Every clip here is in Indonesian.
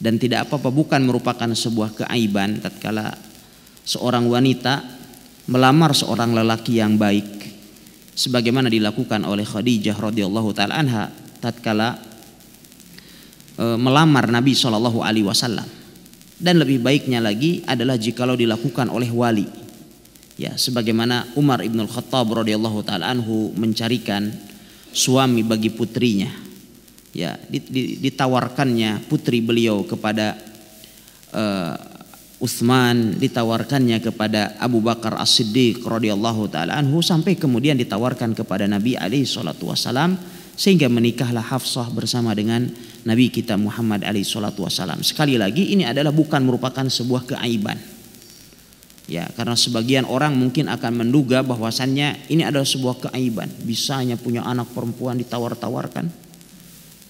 dan tidak apa-apa bukan merupakan sebuah keaiban tatkala seorang wanita melamar seorang lelaki yang baik sebagaimana dilakukan oleh Khadijah radhiyallahu taala anha tatkala e, melamar Nabi Shallallahu alaihi wasallam dan lebih baiknya lagi adalah jikalau dilakukan oleh wali ya sebagaimana Umar Ibnul Khattab radhiyallahu taala anhu mencarikan suami bagi putrinya ya ditawarkannya putri beliau kepada uh, Utsman ditawarkannya kepada Abu Bakar As-Siddiq radhiyallahu taala anhu sampai kemudian ditawarkan kepada Nabi alaihi salatu wasalam sehingga menikahlah Hafsah bersama dengan Nabi kita Muhammad alaihi salatu wasalam. Sekali lagi ini adalah bukan merupakan sebuah keaiban. Ya, karena sebagian orang mungkin akan menduga bahwasannya ini adalah sebuah keaiban. Bisanya punya anak perempuan ditawar-tawarkan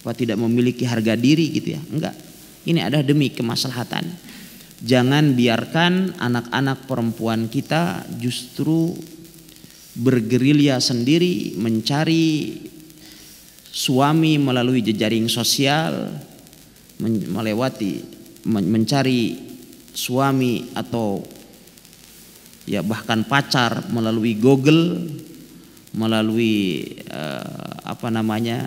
apa tidak memiliki harga diri gitu ya. Enggak. Ini adalah demi kemaslahatan. Jangan biarkan anak-anak perempuan kita justru bergerilya sendiri mencari suami melalui jejaring sosial melewati mencari suami atau ya bahkan pacar melalui Google melalui uh, apa namanya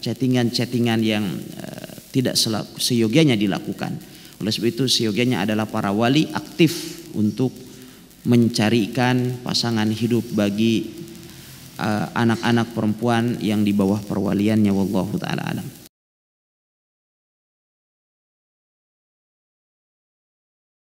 chattingan-chattingan yang uh, tidak seyogianya dilakukan. Oleh sebab itu seyogianya adalah para wali aktif untuk mencarikan pasangan hidup bagi eh, anak-anak uh, perempuan yang di bawah perwaliannya wallahu taala alam.